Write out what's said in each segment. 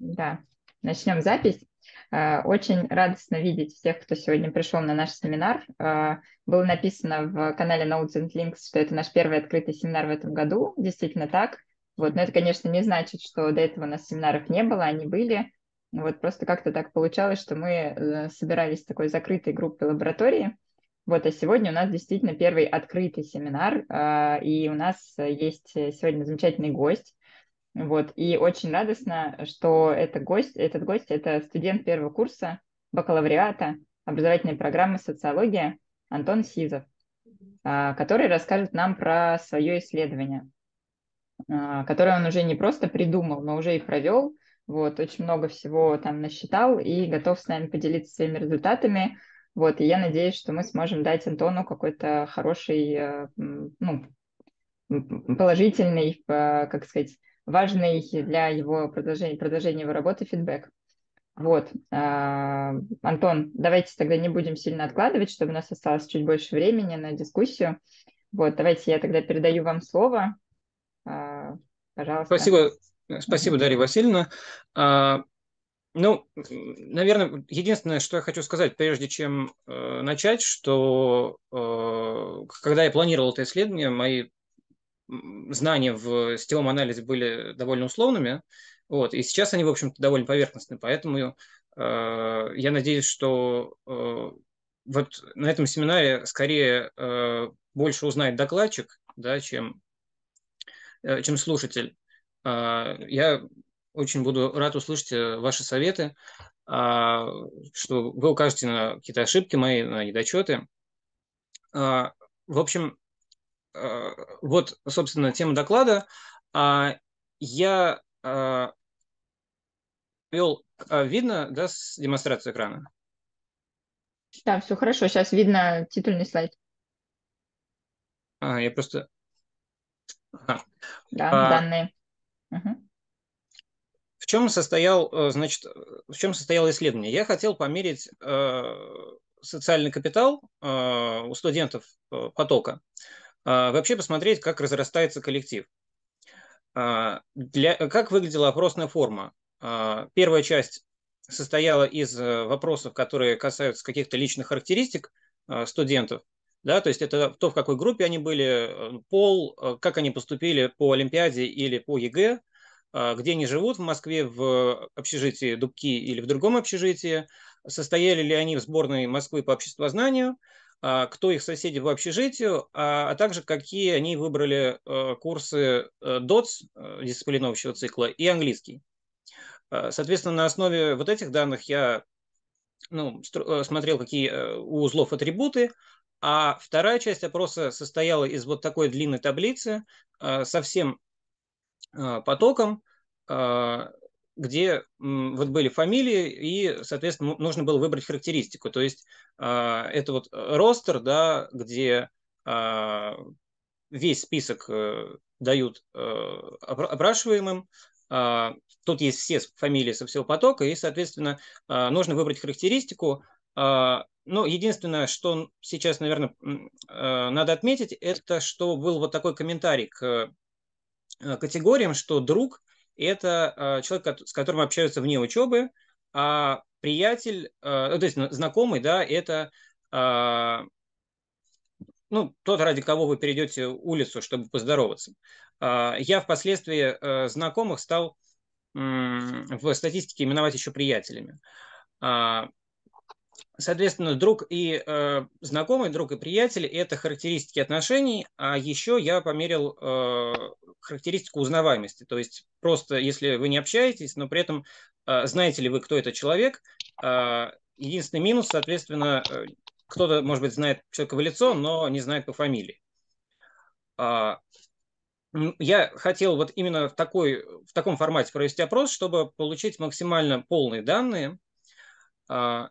Да, начнем запись. Э, очень радостно видеть всех, кто сегодня пришел на наш семинар. Э, было написано в канале Notes and Links, что это наш первый открытый семинар в этом году. Действительно так. Вот. Но это, конечно, не значит, что до этого у нас семинаров не было, они были. Вот просто как-то так получалось, что мы э, собирались в такой закрытой группе лаборатории. Вот, а сегодня у нас действительно первый открытый семинар, и у нас есть сегодня замечательный гость, вот, и очень радостно, что это гость, этот гость – это студент первого курса бакалавриата образовательной программы «Социология» Антон Сизов, а, который расскажет нам про свое исследование, а, которое он уже не просто придумал, но уже и провел. Вот, очень много всего там насчитал и готов с нами поделиться своими результатами. Вот, и я надеюсь, что мы сможем дать Антону какой-то хороший, э, ну, положительный, э, как сказать, важный для его продолжения, продолжения его работы фидбэк. Вот, а, Антон, давайте тогда не будем сильно откладывать, чтобы у нас осталось чуть больше времени на дискуссию. Вот, давайте я тогда передаю вам слово. А, пожалуйста. Спасибо, спасибо, Дарья Васильевна. А, ну, наверное, единственное, что я хочу сказать, прежде чем э, начать, что э, когда я планировал это исследование, мои знания в сетевом анализе были довольно условными, вот, и сейчас они, в общем-то, довольно поверхностны, поэтому э, я надеюсь, что э, вот на этом семинаре скорее э, больше узнает докладчик, да, чем, э, чем слушатель. Э, я очень буду рад услышать э, ваши советы, э, что вы укажете на какие-то ошибки мои, на недочеты. Э, а, в общем, Э, вот, собственно, тема доклада. А, я а, вел... А, видно, да, с демонстрацию экрана? Да, все хорошо. Сейчас видно титульный слайд. А, я просто... Да, а... данные. Угу. В чем состоял, э, значит, в чем состояло исследование? Я хотел померить э, социальный капитал э, у студентов э, потока. Э, а, вообще посмотреть, как разрастается коллектив. А, для, как выглядела опросная форма? А, первая часть состояла из э, вопросов, которые касаются каких-то личных характеристик студентов, да, то есть это то, в какой группе они были, э, пол, э, как они поступили по Олимпиаде или по ЕГЭ, где они живут в Москве в общежитии Дубки или в другом общежитии, состояли ли они в сборной Москвы по обществознанию, а, кто их соседи по общежитию, а, а также какие они выбрали э, курсы э, ДОЦ э, дисциплины общего цикла и английский. А, соответственно, на основе вот этих данных я ну, смотрел, какие у узлов атрибуты, а вторая часть опроса состояла из вот такой длинной таблицы со всем потоком, где вот были фамилии, и, соответственно, ну, нужно было выбрать характеристику. То есть а, это вот э, ростер, да, где а, весь список э, дают э, опрашиваемым, а, тут есть все фамилии со всего потока, и, соответственно, нужно выбрать характеристику. Но единственное, что сейчас, наверное, надо отметить, это что был вот такой комментарий к категориям, что друг это а, человек, с которым общаются вне учебы, а приятель, а, ну, то есть знакомый, да, это а, ну, тот, ради кого вы перейдете улицу, чтобы поздороваться. Я впоследствии э, знакомых стал в статистике именовать еще приятелями. Соответственно, друг и э, знакомый, друг и приятель – это характеристики отношений, а еще я померил э, характеристику узнаваемости. То есть просто если вы не общаетесь, но при этом э, знаете ли вы, кто этот человек, э, единственный минус, соответственно, э, кто-то, может быть, знает человека в лицо, но не знает по фамилии. Э, я хотел вот именно в, такой, в таком формате провести опрос, чтобы получить максимально полные данные, а,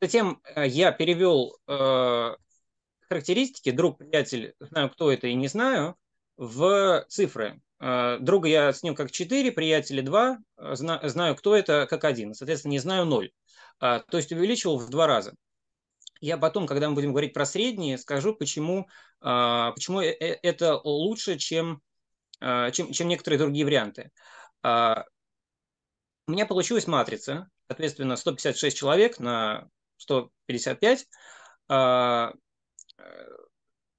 Затем э, я перевел э, характеристики, друг, приятель, знаю, кто это и не знаю, в цифры. Э, друга я с ним как 4, приятеля 2, э, зна, знаю, кто это, как 1. Соответственно, не знаю 0. Э, то есть увеличил в два раза. Я потом, когда мы будем говорить про средние, скажу, почему, э, почему э, это лучше, чем, э, чем, чем некоторые другие варианты. Э, у меня получилась матрица, соответственно, 156 человек на 155. А,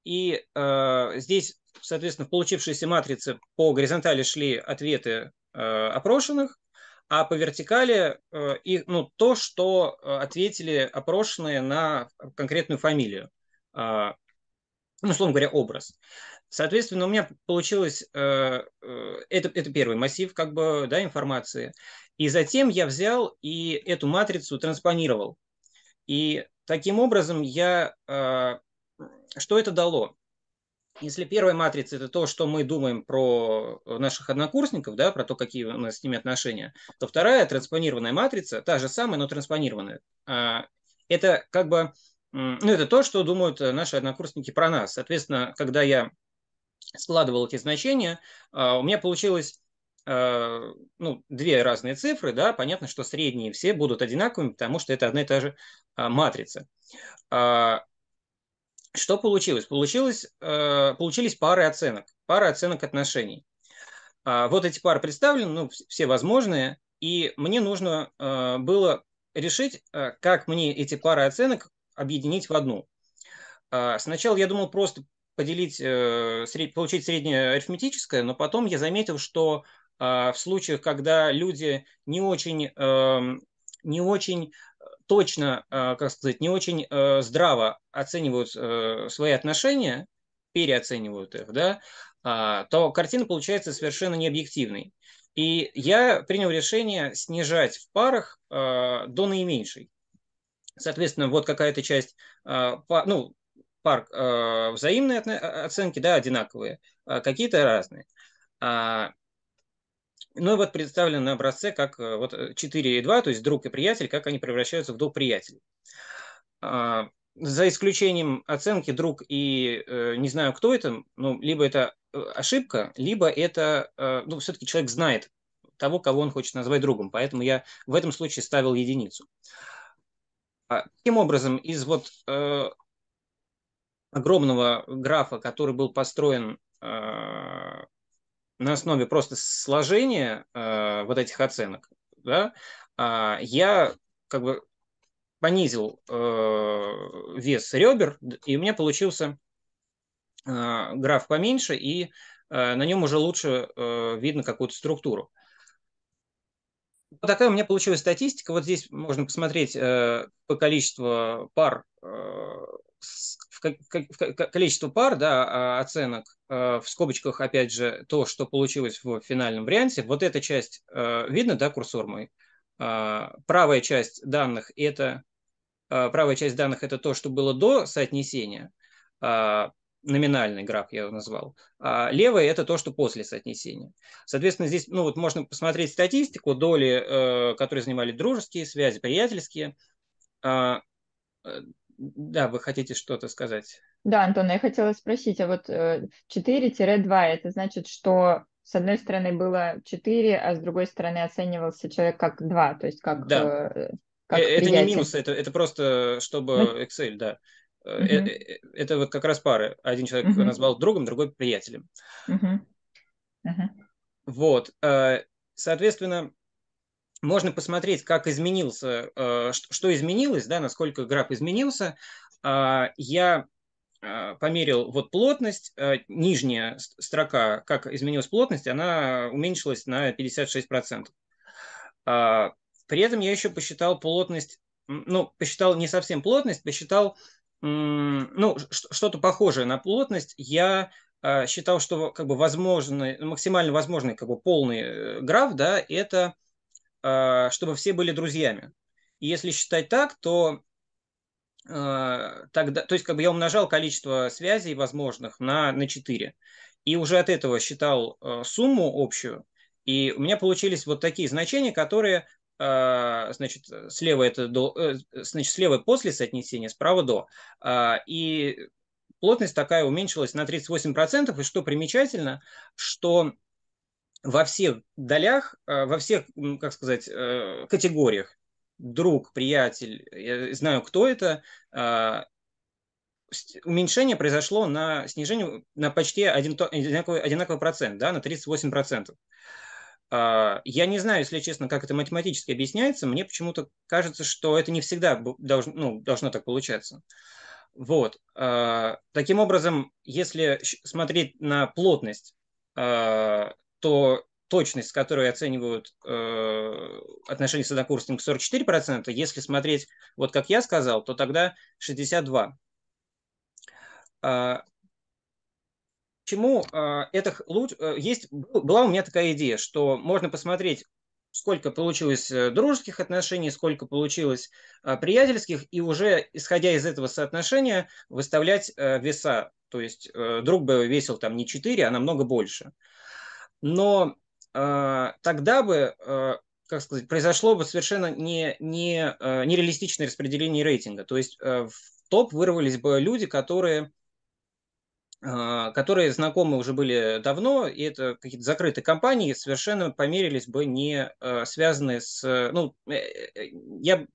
и а, здесь, соответственно, в получившейся матрице по горизонтали шли ответы а, опрошенных, а по вертикали их ну, то, что ответили опрошенные на конкретную фамилию. Ну, условно говоря, образ. Соответственно, у меня получилось, э, э, это, это первый массив как бы, да, информации. И затем я взял и эту матрицу транспонировал. И таким образом я... Э, что это дало? Если первая матрица – это то, что мы думаем про наших однокурсников, да, про то, какие у нас с ними отношения, то вторая транспонированная матрица, та же самая, но транспонированная, а, это как бы ну, это то, что думают наши однокурсники про нас. Соответственно, когда я складывал эти значения, а, у меня получилось Э, ну, две разные цифры, да, понятно, что средние все будут одинаковыми, потому что это одна и та же а, матрица. А, что получилось? получилось э, получились пары оценок, пары оценок отношений. А, вот эти пары представлены, ну, все возможные, и мне нужно э, было решить, как мне эти пары оценок объединить в одну. Сначала я думал просто поделить, получить среднее арифметическое, но потом я заметил, что а, в случаях, когда люди не очень, эм, не очень точно, а, как сказать, не очень э, здраво оценивают э, свои отношения, переоценивают их, да, а, то картина получается совершенно необъективной. И я принял решение снижать в парах до наименьшей. Соответственно, вот какая-то часть, ну, пар взаимные оценки, да, одинаковые, какие-то разные. Ну и вот представлено на образце, как э, вот 4 э, и 2, то есть друг и приятель, как они превращаются в двух приятелей. А, за исключением оценки друг и э, не знаю, кто это, ну, либо это ошибка, либо это, ну, все-таки человек знает того, кого он хочет назвать другом, поэтому я в этом случае ставил единицу. А таким образом, из вот огромного графа, который был построен на основе просто сложения э, вот этих оценок, да, э, я как бы понизил э, вес ребер, и у меня получился э, граф поменьше, и э, на нем уже лучше э, видно какую-то структуру. Вот такая у меня получилась статистика. Вот здесь можно посмотреть э, по количеству пар э, в количество пар, да, а, оценок, э, в скобочках, опять же, то, что получилось в финальном варианте, вот эта часть, э, видно, да, курсор мой, а, правая часть данных – это а, правая часть данных – это то, что было до соотнесения, номинальный граф я его назвал, а левая – это то, что после соотнесения. Соответственно, здесь ну, вот можно посмотреть статистику, доли, э, которые занимали дружеские связи, приятельские, да, вы хотите что-то сказать? Да, Антон, я хотела спросить, а вот 4-2, э, это значит, что с одной стороны было 4, а с другой стороны оценивался человек как 2, то есть как... Да. Э, э, как это приятель. не минус, это, это просто чтобы ну, Excel, да. Угу. Это, это вот как раз пары. Один человек угу. назвал другом, другой приятелем. Угу. Угу. Вот. Соответственно, можно посмотреть, как изменился, э, что изменилось, да, насколько граф изменился. А, я э, померил вот плотность, э, нижняя строка, как изменилась плотность, она уменьшилась на 56%. А, при этом я еще посчитал плотность, ну, посчитал не совсем плотность, посчитал, ну, что-то похожее на плотность. Я считал, что как бы возможный, максимально возможный как бы полный граф, да, это а, чтобы все были друзьями. И если считать так, то а, тогда, то есть как бы я умножал количество связей возможных на, на 4. И уже от этого считал а, сумму общую. И у меня получились вот такие значения, которые значит, слева это до, э, значит, слева после соотнесения, справа до. И плотность такая уменьшилась на 38%. И что примечательно, что во всех долях, э, во всех, как сказать, э, категориях. Друг, приятель, я знаю, кто это. А, уменьшение произошло на снижение на почти один, одинаковый, одинаковый процент, да, на 38%. процентов. А, я не знаю, если честно, как это математически объясняется. Мне почему-то кажется, что это не всегда должно, ну, должно так получаться. Вот. А, таким образом, если смотреть на плотность то точность, с которой оценивают э, отношения с однокурсником 44%, если смотреть, вот как я сказал, то тогда 62%. А, а, э, почему э, это лучше... Есть, была у меня такая идея, что можно посмотреть, сколько получилось э, дружеских отношений, сколько получилось э, приятельских, и уже, исходя из этого соотношения, выставлять э, веса. То есть э, друг бы весил там не 4, а намного больше но э, тогда бы, э, как сказать, произошло бы совершенно не, не, э, нереалистичное распределение рейтинга. То есть э, в топ вырвались бы люди, которые которые знакомы уже были давно, и это какие-то закрытые компании, совершенно померились бы не связанные с... Ну, э, э, я,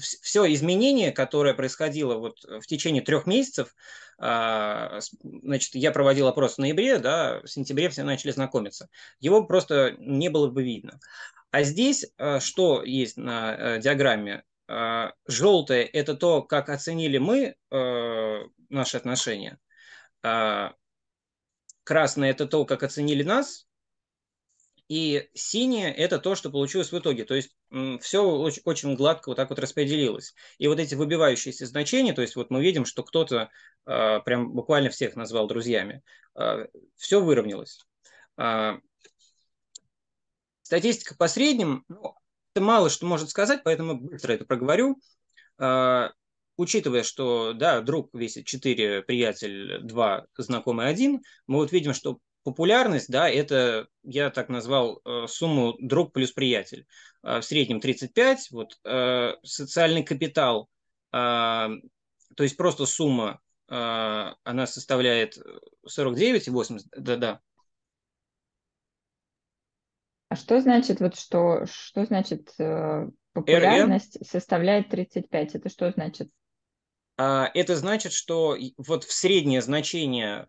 все изменение, которое происходило вот в течение трех месяцев, а, значит, я проводил опрос в ноябре, да, в сентябре все начали знакомиться. Его просто не было бы видно. А здесь а, что есть на э, диаграмме? А, Желтое – это то, как оценили мы э, наши отношения. Красное – это то, как оценили нас. И синее – это то, что получилось в итоге. То есть все очень, очень гладко вот так вот распределилось. И вот эти выбивающиеся значения, то есть вот мы видим, что кто-то э, прям буквально всех назвал друзьями, э, а, все выровнялось. Э, статистика по средним, ну, это мало что может сказать, поэтому быстро это проговорю. Э, учитывая, что, да, друг весит 4, приятель 2, знакомый 1, мы вот видим, что популярность, да, это я так назвал э, сумму друг плюс приятель. Э, в среднем 35, вот э, социальный капитал, а, то есть просто сумма, а, она составляет 49 и 80, да-да. А что значит, вот что, что значит популярность RM? составляет 35? Это что значит? А, это значит, что вот в среднее значение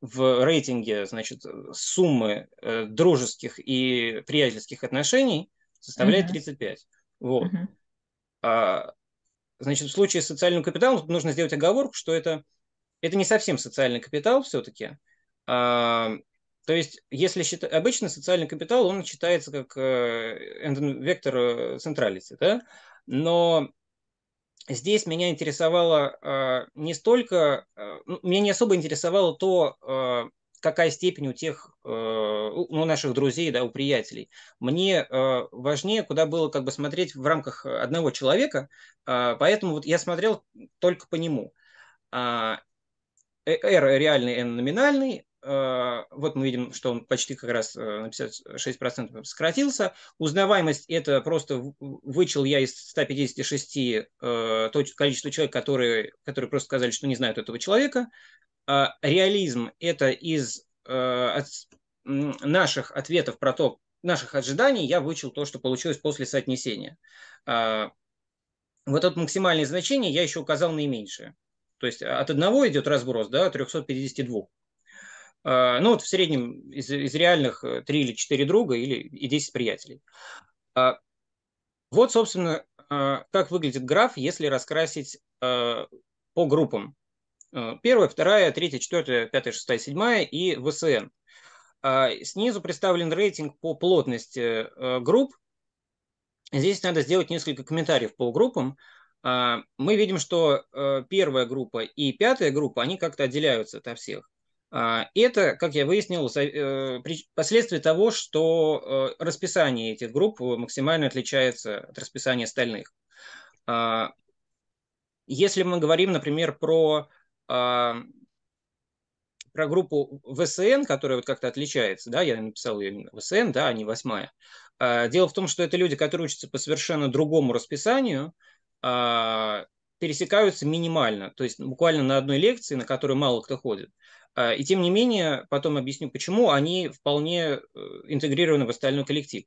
в рейтинге, значит, суммы э, дружеских и приятельских отношений составляет mm-hmm. 35. Вот. Mm-hmm. А, значит, в случае с социальным капиталом тут нужно сделать оговорку, что это, это не совсем социальный капитал все-таки. А, то есть, если счит... обычно социальный капитал, он считается как э, вектор э, централити, да? Но здесь меня интересовало э, не столько, э, ну, меня не особо интересовало то, э, какая степень у тех, э, у наших друзей, да, у приятелей. Мне э, важнее, куда было как бы смотреть в рамках одного человека, э, поэтому вот я смотрел только по нему. R а, реальный, N номинальный, Э, вот мы видим, что он почти как раз э, на 56% сократился. Узнаваемость – это просто вычел я из 156 э, то количество человек, которые, которые просто сказали, что не знают этого человека. А реализм – это из наших ответов про то, наших ожиданий я вычел то, что получилось после соотнесения. А вот это максимальное значение я еще указал наименьшее. То есть от одного идет разброс до да, 352. Э, ну вот в среднем из, из реальных э, три или четыре друга или и 10 приятелей. Э, вот, собственно, как выглядит граф, если раскрасить по группам. Первая, вторая, третья, четвертая, пятая, шестая, седьмая и ВСН. Снизу представлен рейтинг по плотности групп. Здесь надо сделать несколько комментариев по группам мы видим, что первая группа и пятая группа, они как-то отделяются от всех. А, это, как я выяснил, э, последствия того, что э, расписание этих групп э, максимально отличается от расписания остальных. А, если мы говорим, например, про, а, про группу ВСН, которая вот как-то отличается, да, я написал ее именно ВСН, да, а не восьмая. Дело в том, что это люди, которые учатся по совершенно другому расписанию, пересекаются минимально, то есть буквально на одной лекции, на которую мало кто ходит. А, и тем не менее, потом объясню, почему они вполне э, интегрированы в остальной коллектив.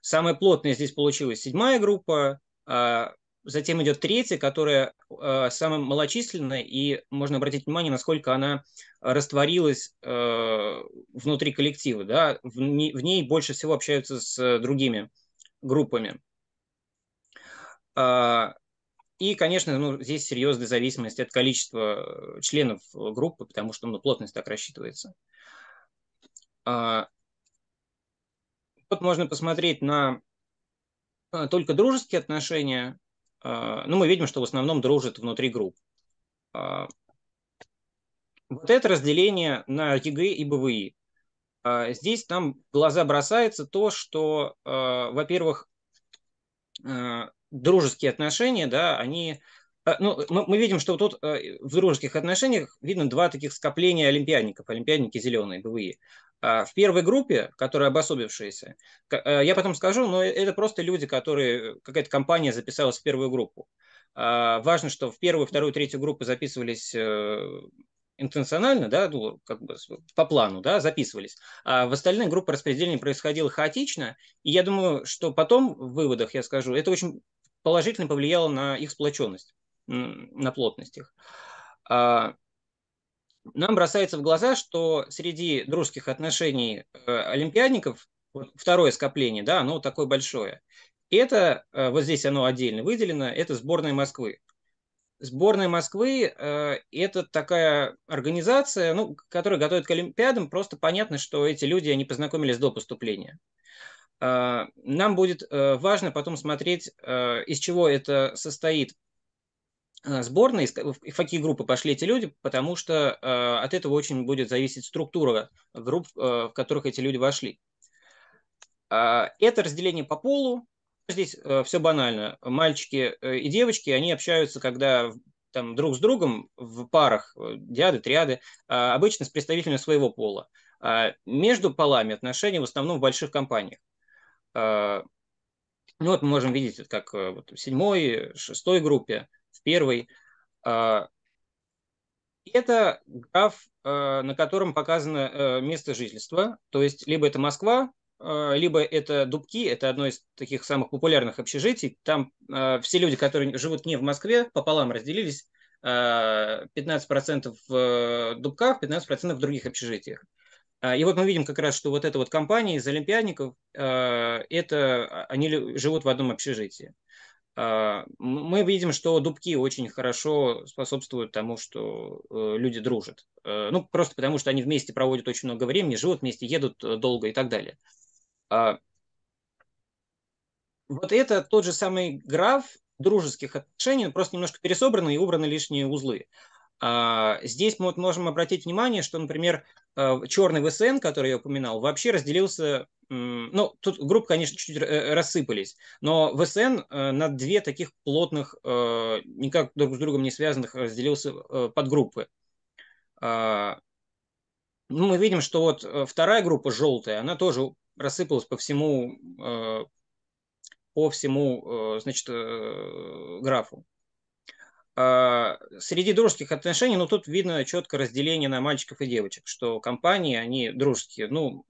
Самая плотная здесь получилась седьмая группа, а, затем идет третья, которая а, самая малочисленная, и можно обратить внимание, насколько она растворилась э, внутри коллектива. Да? В ней больше всего общаются с другими группами. И, конечно, ну, здесь серьезная зависимость от количества э, членов э, группы, потому что ну, плотность так рассчитывается. Вот а, можно посмотреть на э, только дружеские отношения. А, ну, мы видим, что в основном дружат внутри групп. А, вот это разделение на ЕГЭ и БВИ. Здесь нам в глаза бросается то, что, во-первых, дружеские отношения, да, они... Э, ну, мы, мы видим, что тут э, в дружеских отношениях видно два таких скопления олимпиадников, олимпиадники зеленые, бывые. А в первой группе, которые обособившиеся, э, я потом скажу, но это просто люди, которые, какая-то компания записалась в первую группу. А, важно, что в первую, вторую, третью группу записывались интенционально, да, ну, как бы по плану, да, записывались. А в остальные группы распределение происходило хаотично, и я думаю, что потом в выводах я скажу, это очень положительно повлияло на их сплоченность, на плотность их. А, нам бросается в глаза, что среди дружеских отношений э, олимпиадников второе скопление, да, оно такое большое. Это, э, вот здесь оно отдельно выделено, это сборная Москвы. Сборная Москвы э, – это такая организация, ну, которая готовит к Олимпиадам. Просто понятно, что эти люди, они познакомились до поступления. А, нам будет э, важно потом смотреть, э, из чего это состоит а, сборная, в какие группы пошли эти люди, потому что э, от этого очень будет зависеть структура групп, в которых эти люди вошли. А, это разделение по полу. Здесь все банально. Мальчики и девочки, они общаются, когда там друг с другом в парах, диады, триады, обычно с представителями своего пола. Между полами отношения в основном в больших компаниях. А, ну вот мы можем видеть, как э, вот, в седьмой, шестой группе, в первой. А, это граф, э, на котором показано э, место жительства. То есть либо это Москва, либо это Дубки, это одно из таких самых популярных общежитий. Там все люди, которые живут не в Москве, пополам разделились. 15% в Дубках, 15% в других общежитиях. А, и вот мы видим как раз, что вот эта вот компания из олимпиадников, а, это они живут в одном общежитии. А, мы видим, что дубки очень хорошо способствуют тому, что э, люди дружат. Э, ну, просто потому, что они вместе проводят очень много времени, живут вместе, едут э, долго и так далее. Вот это тот же самый граф дружеских отношений, просто немножко пересобраны и убраны лишние узлы. А, здесь мы вот можем обратить внимание, что, например, а, черный ВСН, который я упоминал, вообще разделился, ну, тут группы, конечно, чуть чуть э, рассыпались, но ВСН э, на две таких плотных, э, никак друг с другом не связанных, разделился подгруппы. А, ну, мы видим, что вот вторая группа желтая, она тоже рассыпалась по всему, по всему, значит, графу. А, среди дружеских отношений, ну, тут видно четко разделение на мальчиков и девочек, что компании, они дружеские. Ну,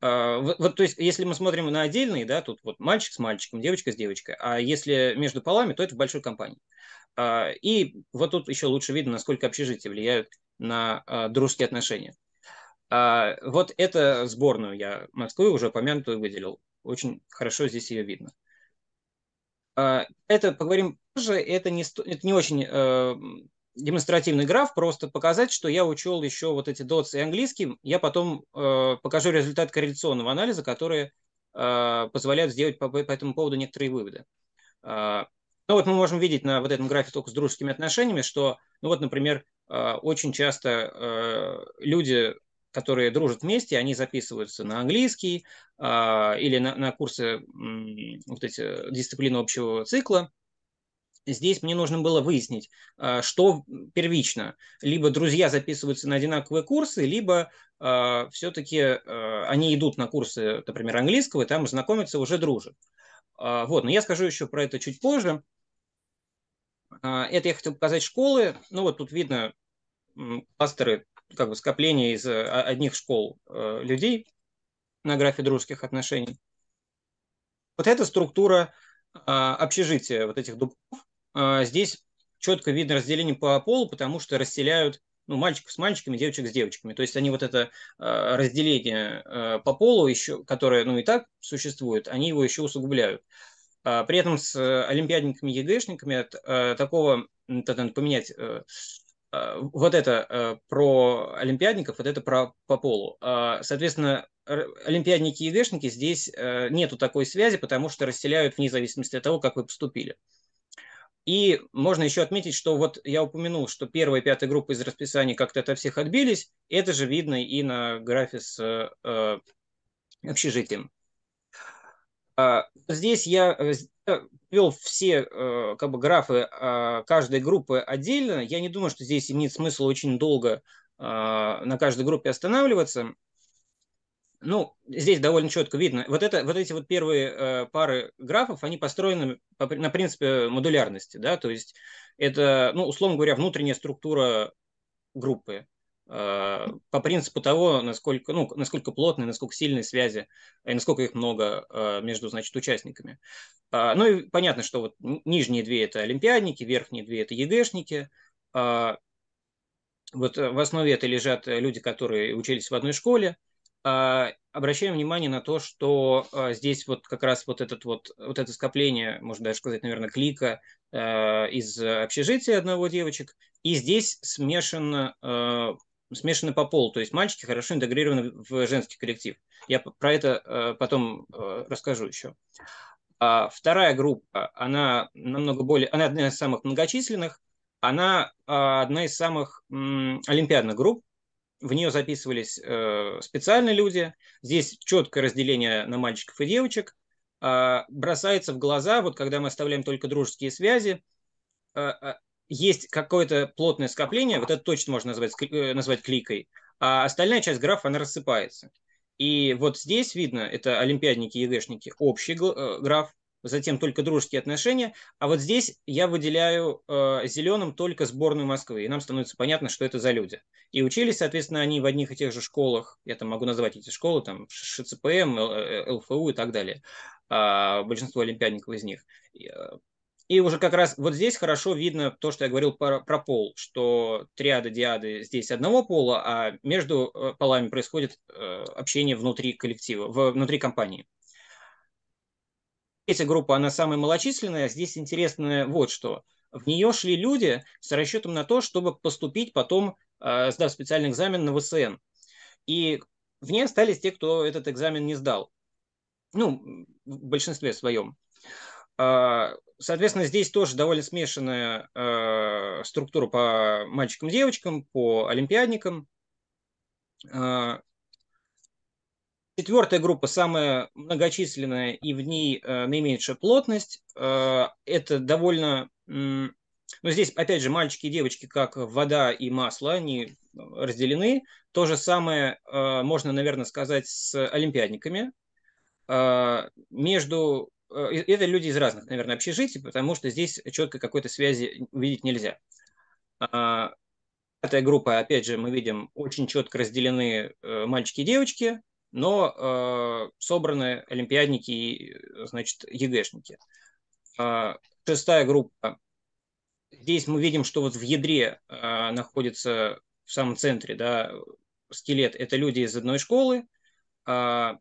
а, вот, то есть, если мы смотрим на отдельные, да, тут вот мальчик с мальчиком, девочка с девочкой, а если между полами, то это в большой компании. А, и вот тут еще лучше видно, насколько общежития влияют на дружеские отношения. Вот это сборную я Москвы уже помянутую выделил. Очень хорошо здесь ее видно. А, это поговорим позже, это не, это не очень э, демонстративный граф, просто показать, что я учел еще вот эти дотсы и английский. Я потом э, покажу результат корреляционного анализа, который э, позволяют сделать по, по этому поводу некоторые выводы. Э, ну вот мы можем видеть на вот этом графе только с дружескими отношениями, что, ну вот, например, э, очень часто э, люди которые дружат вместе, они записываются на английский э, или на, на курсы э, вот эти дисциплины общего цикла. Здесь мне нужно было выяснить, э, что первично. Либо друзья записываются на одинаковые курсы, либо э, а, все-таки э, они идут на курсы, например, английского, и там знакомятся, уже дружат. Э, вот, но я скажу еще про это чуть позже. Э, это я хотел показать школы. Ну вот тут видно кластеры как бы скопление из э, одних школ э, людей на графе дружеских отношений. Вот эта структура а, общежития вот этих дубов а, здесь четко видно разделение по полу, потому что расселяют ну, мальчиков с мальчиками, девочек с девочками. То есть они вот это э, разделение э, по полу, еще, которое ну, и так существует, они его еще усугубляют. А, при этом с э, олимпиадниками-ЕГЭшниками от, э, такого, надо поменять э, Э, вот это э, про олимпиадников, вот это про по полу. А, соответственно, олимпиадники и ЕГЭшники здесь э, нету такой связи, потому что расселяют вне зависимости от того, как вы поступили. И можно еще отметить, что вот я упомянул, что первая и пятая группа из расписания как-то от всех отбились. Это же видно и на графе с э, общежитием. А, здесь я э, э, вел все э, как бы, графы а, каждой группы отдельно. Я не думаю, что здесь имеет смысл очень долго а, на каждой группе останавливаться. Ну, здесь довольно четко видно. Вот, это, вот эти вот первые пары графов, они построены на принципе модулярности. Да? То есть это, ну, условно говоря, внутренняя структура группы. Э, по принципу того, насколько, ну, насколько плотные, насколько сильные связи, и насколько их много э, между, значит, участниками. А, ну и понятно, что вот нижние две – это олимпиадники, верхние две – это ЕГЭшники. А, вот э, в основе это лежат люди, которые учились в одной школе. А, обращаем внимание на то, что здесь вот как раз вот, этот вот, вот это скопление, можно даже сказать, наверное, клика из общежития одного девочек, и здесь смешано смешаны по полу, то есть мальчики хорошо интегрированы в женский коллектив. Я про это э, потом э, расскажу еще. А вторая группа, она намного более, она одна из самых многочисленных, она э, одна из самых олимпиадных групп, в нее записывались специальные люди. Здесь четкое разделение на мальчиков и девочек. А, бросается в глаза, вот когда мы оставляем только дружеские связи, есть какое-то плотное скопление, вот это точно можно назвать, э, назвать кликой, а остальная часть графа, она рассыпается. И вот здесь видно, это олимпиадники ЕГЭшники, общий э, граф, затем только дружеские отношения, а вот здесь я выделяю э, зеленым только сборную Москвы, и нам становится понятно, что это за люди. И учились, соответственно, они в одних и тех же школах, я там могу назвать эти школы, там ШЦПМ, ЛФУ и так далее, э, большинство олимпиадников из них. Э, и уже как раз вот здесь хорошо видно то, что я говорил про, про пол, что триады, диады здесь одного пола, а между э, полами происходит э, общение внутри коллектива, внутри компании. Третья группа, она самая малочисленная. А здесь интересно вот что. В нее шли люди с расчетом на то, чтобы поступить потом, э, сдав специальный экзамен на ВСН. И в ней остались те, кто этот экзамен не сдал. Ну, в большинстве своем. А, соответственно, здесь тоже довольно смешанная э, структура по мальчикам-девочкам, по олимпиадникам. Э, а, четвертая группа самая многочисленная и в ней э, наименьшая плотность. Э, это довольно... Э, ну, здесь, опять же, мальчики и девочки, как вода и масло, они разделены. То же самое э, можно, наверное, сказать с олимпиадниками. Э, между Э, это люди из разных, наверное, общежитий, потому что здесь четко какой-то связи увидеть нельзя. А, пятая группа, опять же, мы видим, очень четко разделены э, мальчики и девочки, но э, собраны олимпиадники и, значит, ЕГЭшники. А, шестая группа. Здесь мы видим, что вот в ядре находится в самом центре, да, скелет – это люди из одной школы, а,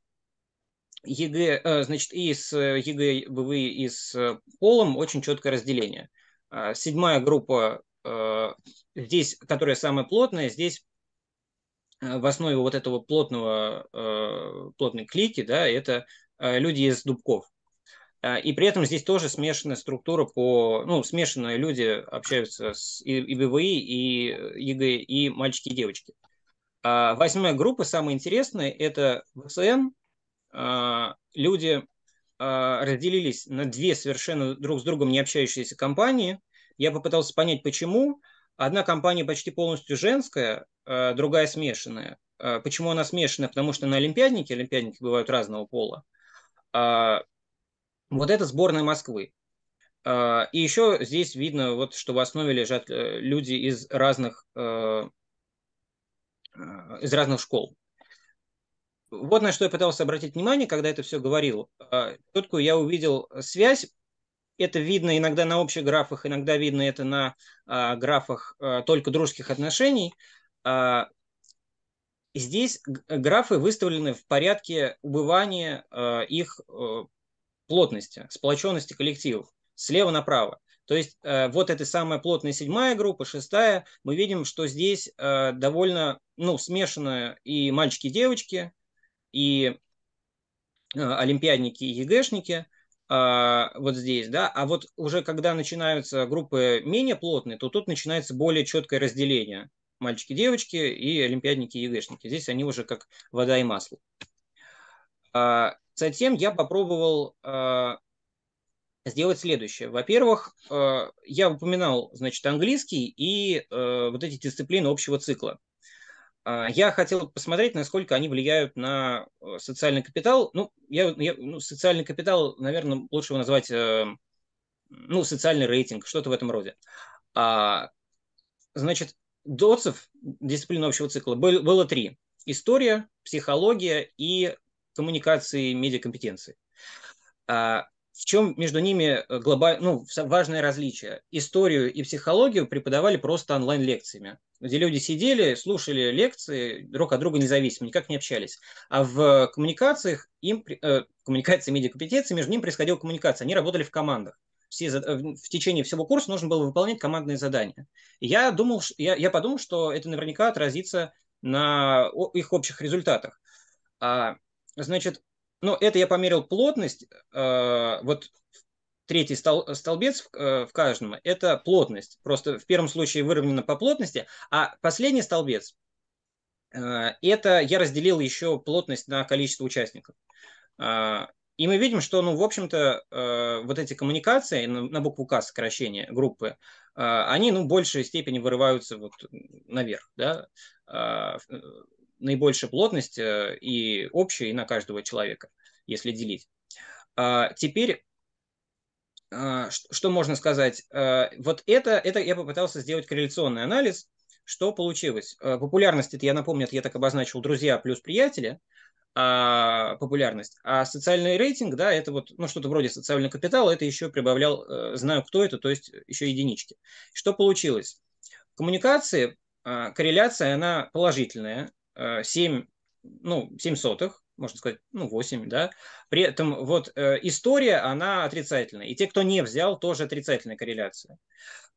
ЕГЭ, э, значит, и с э, ЕГЭ, БВИ, и с э, полом очень четкое разделение. А, седьмая группа здесь, которая самая плотная, здесь в основе вот этого плотного, плотной клики, да, это люди из Дубков. А, и при этом здесь тоже смешанная структура по... Ну, смешанные люди общаются с и, и БВИ, и ЕГЭ, и мальчики и девочки. А, восьмая группа, самая интересная, это ВСН, а, люди а, разделились на две совершенно друг с другом не общающиеся компании. Я попытался понять, почему. Одна компания почти полностью женская, а, другая смешанная. Почему она смешанная? Потому что на Олимпиаднике, олимпиадники бывают разного пола, вот это сборная Москвы. И еще здесь видно, вот, что в основе лежат э, люди из разных, э, из разных школ вот на что я пытался обратить внимание, когда это все говорил. Четкую а, я увидел э, связь. Это видно иногда на общих графах, иногда видно это на а, графах а, только дружеских отношений. Здесь э, графы выставлены в порядке убывания их э, плотности, сплоченности коллективов слева направо. То есть э, вот эта самая плотная седьмая группа, шестая, мы видим, что здесь э, довольно ну, смешанные и мальчики, и девочки, и а, олимпиадники и ЕГЭшники а, вот здесь, да, а вот уже когда начинаются группы менее плотные, то тут начинается более четкое разделение мальчики-девочки и олимпиадники и ЕГЭшники. Здесь они уже как вода и масло. А, затем я попробовал сделать следующее. Во-первых, я упоминал, значит, английский и вот эти дисциплины общего цикла. А, я хотел посмотреть, насколько они влияют на э, социальный капитал. Ну, я, я, ну социальный капитал, наверное, лучше его назвать, э, ну, социальный рейтинг, что-то в этом роде. А, значит, ДОЦев, дисциплин общего цикла, был, было три. История, психология и коммуникации медиакомпетенции. А, в чем между ними э, глобаль... ну, важное различие? Историю и психологию преподавали просто онлайн-лекциями, где люди сидели, слушали лекции, друг от друга независимо, никак не общались. А в коммуникациях, им, э, коммуникации, медиакомпетенции, между ними происходила коммуникация, они работали в командах. Все, э, в течение всего курса нужно было выполнять командные задания. Я, думал, я, я подумал, что это наверняка отразится на их общих результатах. А, значит, ну, это я померил плотность, э, вот третий стол, столбец э, в каждом, это плотность. Просто в первом случае выровнено по плотности, а последний столбец, э, это я разделил еще плотность на количество участников. Э, и мы видим, что, ну, в общем-то, э, вот эти коммуникации на, на букву К сокращение группы, э, они, ну, в большей степени вырываются вот наверх, да, э, наибольшая плотность э, и общая, и на каждого человека, если делить. А, теперь а, что можно сказать? А, вот это, это я попытался сделать корреляционный анализ. Что получилось? Популярность, это я напомню, это я так обозначил друзья плюс приятели, а, популярность. А социальный рейтинг, да, это вот, ну, что-то вроде социального капитала, это еще прибавлял, э, знаю, кто это, то есть еще единички. Что получилось? Коммуникации, корреляция, она положительная, 7, э, ну, 7 сотых, можно сказать, ну, 8, да. При этом вот э, история, она отрицательная. И те, кто не взял, тоже отрицательная корреляция.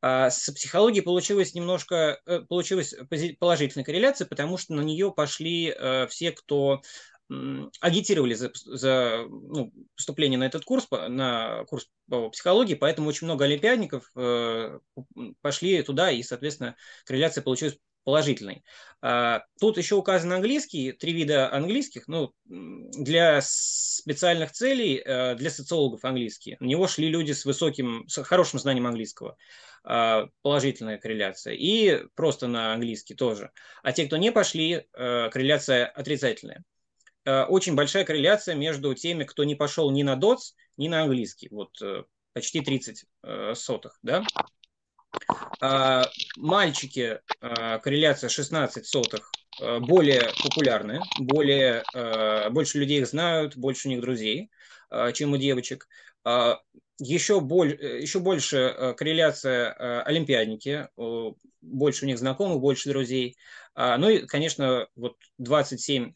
А с психологией получилось немножко, э, получилась положительная корреляция, потому что на нее пошли э, все, кто агитировали за, за ну, поступление на этот курс, на курс по психологии, поэтому очень много олимпиадников э, пошли туда, и, соответственно, корреляция получилась положительный. А, тут еще указан английский, три вида английских, ну, для специальных целей, а, для социологов английский. На него шли люди с высоким, с хорошим знанием английского. А, положительная корреляция. И просто на английский тоже. А те, кто не пошли, корреляция отрицательная. Очень большая корреляция между теми, кто не пошел ни на ДОЦ, ни на английский. Вот э, почти 30 э, сотых, да? А, мальчики, а, корреляция 16 сотых, а, более популярны, более, больше людей их знают, больше у них друзей, чем у девочек. Еще, боль, э, еще больше корреляция олимпиадники, больше у них знакомых, больше друзей. Ну и, конечно, вот 27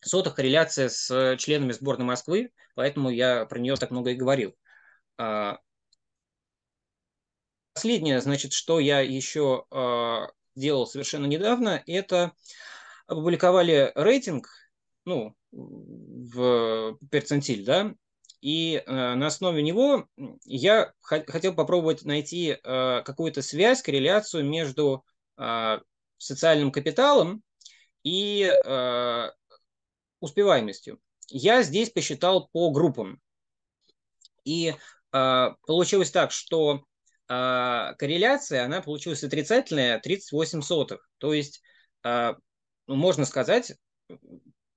сотых корреляция с членами сборной Москвы, поэтому я про нее так много и говорил. Последнее, значит, что я еще а, делал совершенно недавно, это опубликовали рейтинг, ну, в перцентиль, да, и э, на основе него я хотел попробовать найти э, какую-то связь, корреляцию между э, социальным капиталом и э, успеваемостью. Я здесь посчитал по группам. И э, получилось так, что а, корреляция, она получилась отрицательная 38 сотых. То есть а, ну, можно сказать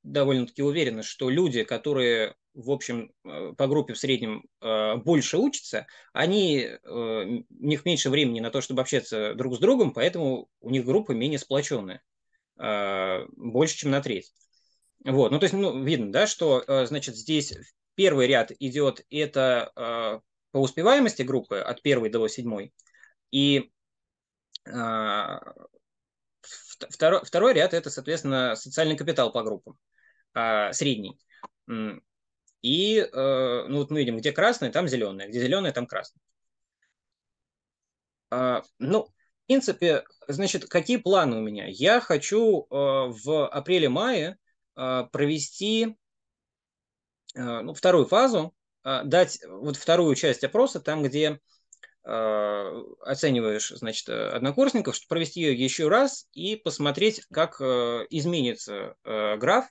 довольно-таки уверенно, что люди, которые в общем а, по группе в среднем а, больше учатся, они, э, у них меньше времени на то, чтобы общаться друг с другом, поэтому у них группы менее сплоченные, а, больше, чем на треть. Вот, ну то есть ну, видно, да, что значит здесь первый ряд идет это по успеваемости группы от первой до седьмой. И э, а, второй, второй ряд – это, соответственно, социальный капитал по группам, э, средний. И э, ну, вот мы видим, где красное, там зеленое, где зеленое, там красное. Э, а, ну, в принципе, значит, какие планы у меня? Я хочу э, в апреле-мае э, провести э, ну, вторую фазу а, дать вот вторую часть опроса, там, где а, оцениваешь, значит, однокурсников, чтобы провести ее еще раз и посмотреть, как а, изменится граф.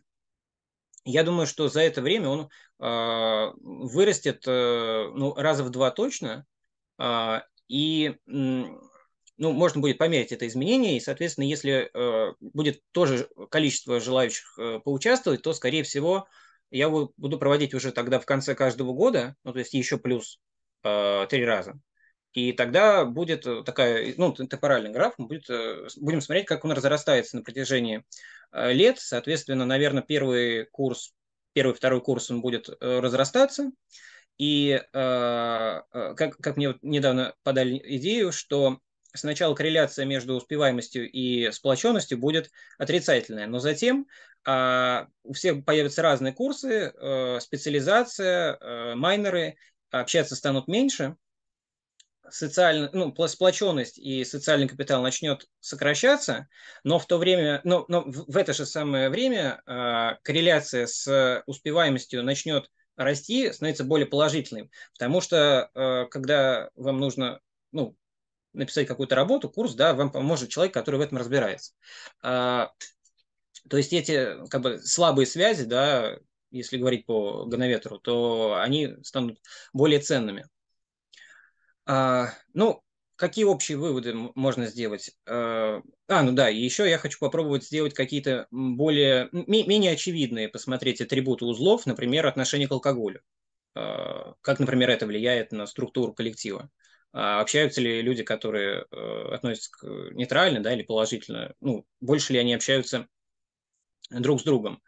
Я думаю, что за это время он вырастет ну, раза в два точно, и ну, можно будет померить это изменение, и, соответственно, если будет тоже количество желающих поучаствовать, то, скорее всего, я буду проводить уже тогда в конце каждого года, ну, то есть еще плюс э, три раза. И тогда будет э, такая, ну, темпоральный граф, мы будет, э, будем смотреть, как он разрастается на протяжении э, лет. Соответственно, наверное, первый курс, первый, второй курс он будет разрастаться. И э, как, как мне вот недавно подали идею, что сначала корреляция между успеваемостью и сплоченностью будет отрицательная, но затем э, у всех появятся разные курсы, э, специализация, э, майнеры, общаться станут меньше, социально, ну, сплоченность и социальный капитал начнет сокращаться, но в то время, но, но в это же самое время э, корреляция с успеваемостью начнет расти, становится более положительным, потому что э, когда вам нужно ну, написать какую-то работу, курс, да, вам поможет человек, который в этом разбирается. А, то есть эти как бы слабые связи, да, если говорить по гоноветру, то они станут более ценными. А, ну, какие общие выводы можно сделать? А, а ну да, еще я хочу попробовать сделать какие-то более, менее очевидные, посмотреть атрибуты узлов, например, отношение к алкоголю. А, как, например, это влияет на структуру коллектива. А, общаются ли люди, которые э, относятся к э, нейтрально да, или положительно, ну, больше ли они общаются друг с другом.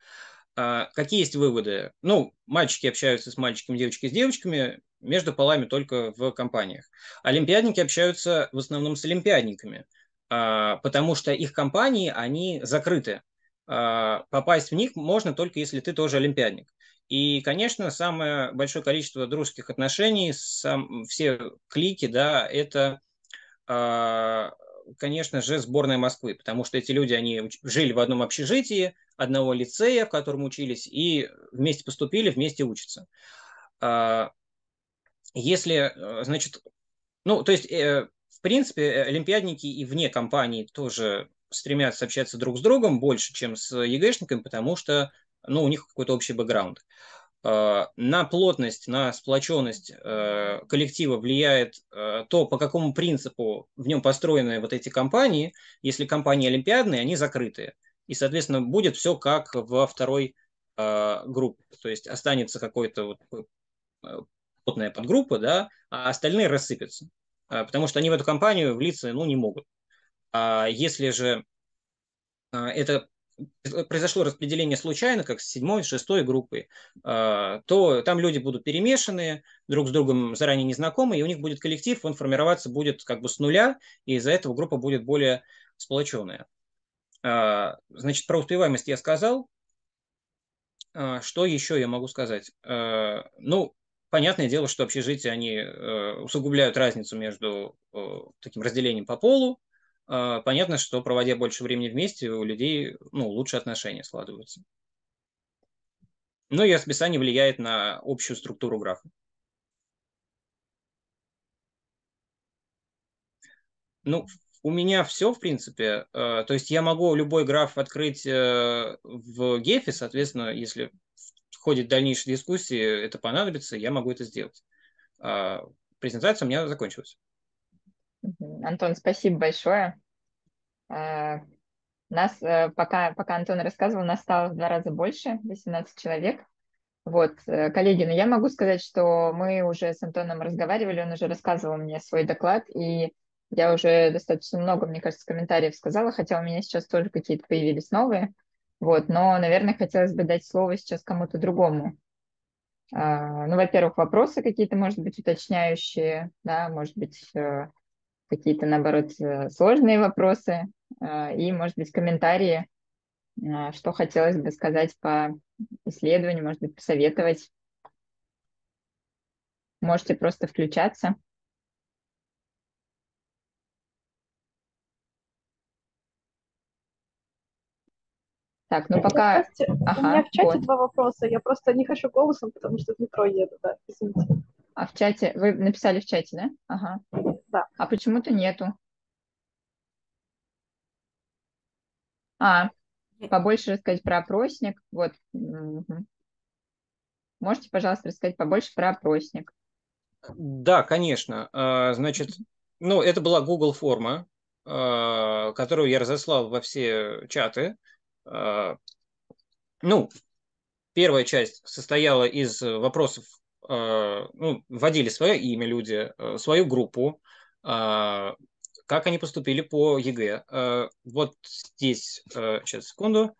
А, какие есть выводы? Ну, мальчики общаются с мальчиками, девочки с девочками, между полами только в компаниях. Олимпиадники общаются в основном с олимпиадниками, а, потому что их компании, они закрыты. Попасть в них можно только если ты тоже олимпиадник. И, конечно, самое большое количество дружеских отношений, сам, все клики, да, это, а, конечно же, сборная Москвы, потому что эти люди, они жили в одном общежитии, одного лицея, в котором учились, и вместе поступили, вместе учатся. А, если, э, значит, ну, то есть, э, в принципе, олимпиадники и вне компании тоже стремятся общаться друг с другом больше, чем с ЕГЭшниками, потому что ну, у них какой-то общий бэкграунд. А, на плотность, на сплоченность э, коллектива влияет э, то, по какому принципу в нем построены вот эти компании. Если компании олимпиадные, они закрытые. И, соответственно, будет все как во второй э, группе. То есть останется какой-то вот плотная подгруппа, да, а остальные рассыпятся, а, потому что они в эту компанию влиться ну, не могут. А если же это произошло распределение случайно, как с седьмой, шестой группы, а, то там люди будут перемешаны, друг с другом заранее не незнакомы, и у них будет коллектив, он формироваться будет как бы с нуля, и из-за этого группа будет более сплоченная. А, значит, про успеваемость я сказал. А, что еще я могу сказать? Ну, понятное дело, что общежития, они э, усугубляют разницу между э, таким разделением по полу, а, понятно, что проводя больше времени вместе, у людей ну, лучше отношения складываются. Ну и расписание влияет на общую структуру графа. Ну, у меня все, в принципе. А, то есть я могу любой граф открыть э, в гефе, соответственно, если в ходе дальнейшей дискуссии это понадобится, я могу это сделать. А, презентация у меня закончилась. Антон, спасибо большое. Э, нас, э, пока, пока Антон рассказывал, нас стало в два раза больше, 18 человек. Вот, э, коллеги, но ну, я могу сказать, что мы уже с Антоном разговаривали, он уже рассказывал мне свой доклад, и я уже достаточно много, мне кажется, комментариев сказала, хотя у меня сейчас тоже какие-то появились новые. Вот, но, наверное, хотелось бы дать слово сейчас кому-то другому. А, ну, во-первых, вопросы какие-то, может быть, уточняющие, да, может быть, какие-то, наоборот, сложные вопросы. А, и, может быть, комментарии, а, что хотелось бы сказать по исследованию, может быть, посоветовать. Можете просто включаться. Так, ну пока... Прости, ага, у меня в чате вот. два вопроса. Я просто не хочу голосом, потому что в метро еду, да, извините. А в чате... Вы написали в чате, да? Ага. Да. А почему-то нету. А, побольше рассказать про опросник. Вот. Угу. Можете, пожалуйста, рассказать побольше про опросник? Да, конечно. А, значит, ну, это была Google форма, а, которую я разослал во все чаты. А, ну, первая часть состояла из вопросов, ну, вводили свое имя люди, свою группу, как они поступили по ЕГЭ. Э, вот здесь, э, сейчас, секунду.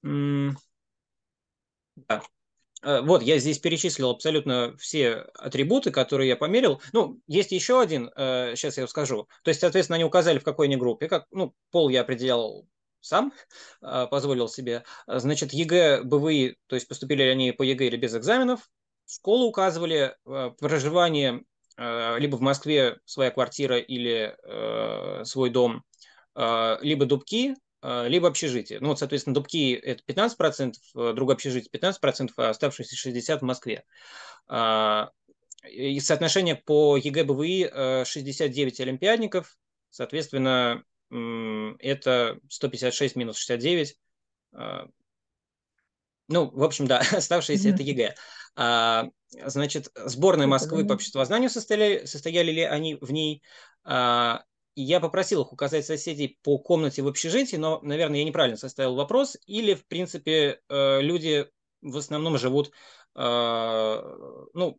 да. Э, вот, я здесь перечислил абсолютно все атрибуты, которые я померил. Ну, есть еще один, сейчас я его скажу. То есть, соответственно, они указали, в какой они группе. Как, ну, пол я определял сам позволил себе. Значит, ЕГЭ, БВИ, то есть поступили они по ЕГЭ или без экзаменов. Школу указывали, проживание Э, либо в Москве своя квартира или э, свой дом, э, либо дубки, э, либо общежитие. Ну вот, соответственно, дубки – это 15%, э, другое общежитие – 15%, а оставшиеся 60% в Москве. Э, и соотношение по ЕГЭ-БВИ 69 олимпиадников, соответственно, это 156 минус 69. Ну, в общем, да, оставшиеся mm-hmm. это ЕГЭ. А, значит, сборная Москвы по обществознанию состояли, состояли ли они в ней? А, я попросил их указать соседей по комнате в общежитии, но, наверное, я неправильно составил вопрос. Или, в принципе, э, люди в основном живут, а, ну,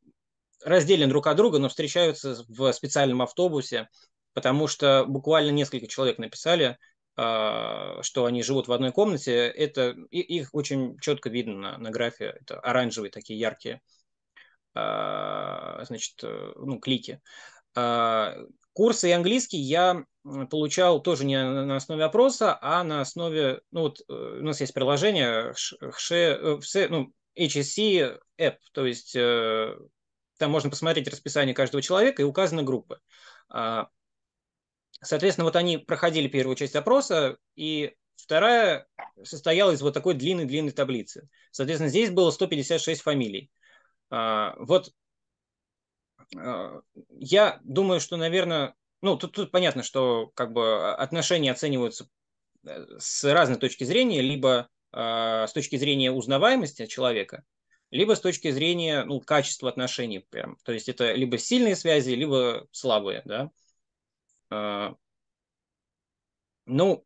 разделены друг от друга, но встречаются в специальном автобусе, потому что буквально несколько человек написали, а, что они живут в одной комнате, это их очень четко видно на, на графе. Это оранжевые такие яркие, а, значит, э, ну, клики. А, курсы и английский я получал тоже не на основе опроса, а на основе, ну вот э, у нас есть приложение HSE, э, ну, HSC App, то есть там можно посмотреть расписание каждого человека и указаны группы. Соответственно, вот они проходили первую часть опроса, и вторая состояла из вот такой длинной-длинной таблицы. Соответственно, здесь было 156 фамилий. А, вот а, я думаю, что, наверное, ну, тут, тут понятно, что как бы а, отношения оцениваются э, с разной точки зрения, либо с точки зрения узнаваемости человека, либо с точки зрения ну, качества отношений. Прям. То есть это либо сильные связи, либо слабые. Да? А, ну,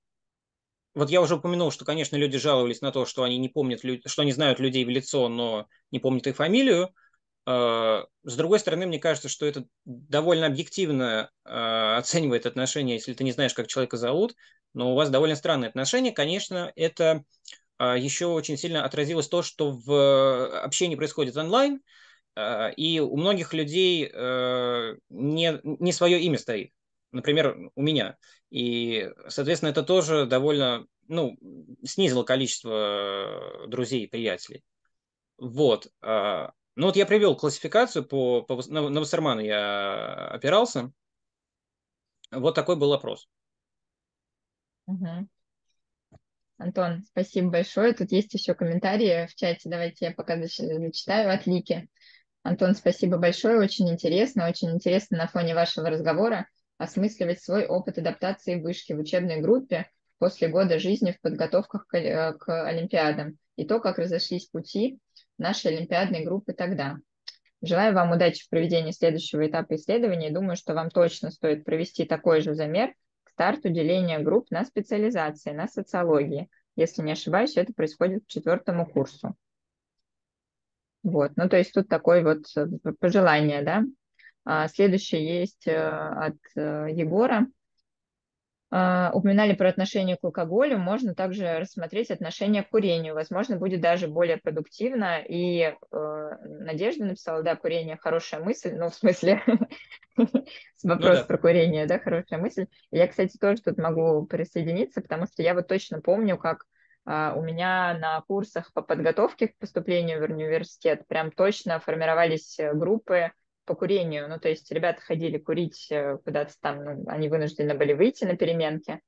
вот я уже упомянул, что, конечно, люди жаловались на то, что они не помнят, что они знают людей в лицо, но не помнят их фамилию. А, с другой стороны, мне кажется, что это довольно объективно а, оценивает отношения, если ты не знаешь, как человека зовут, но у вас довольно странные отношения. Конечно, это еще очень сильно отразилось то, что в общении происходит онлайн, и у многих людей не, не свое имя стоит например, у меня. И, соответственно, это тоже довольно, ну, снизило количество э, друзей и приятелей. Вот. А, ну вот я привел классификацию по, по на, на Вассермана я опирался. Вот такой был опрос. Угу. Антон, спасибо большое. Тут есть еще комментарии в чате. Давайте я пока зачитаю от Лики. Антон, спасибо большое. Очень интересно, очень интересно на фоне вашего разговора осмысливать свой опыт адаптации вышки в учебной группе после года жизни в подготовках э, к, Олимпиадам и то, как разошлись пути нашей олимпиадной группы тогда. Желаю вам удачи в проведении следующего этапа исследования думаю, что вам точно стоит провести такой же замер к старту деления групп на специализации, на социологии. Если не ошибаюсь, это происходит к четвертому курсу. Вот, ну то есть тут такое вот э, пожелание, да, а, следующее есть э, от э, Егора. А, упоминали про отношение к алкоголю, можно также рассмотреть отношение к курению. Возможно, будет даже более продуктивно. И э, Надежда написала, да, курение хорошая мысль, ну, в смысле, ну вопрос про курение, да, хорошая мысль. Я, кстати, тоже тут могу присоединиться, потому что я вот точно помню, как а, у меня на курсах по подготовке к поступлению в университет прям точно формировались группы, по курению, ну, то есть ребята ходили курить э, куда-то там, ну, они вынуждены были выйти на переменке,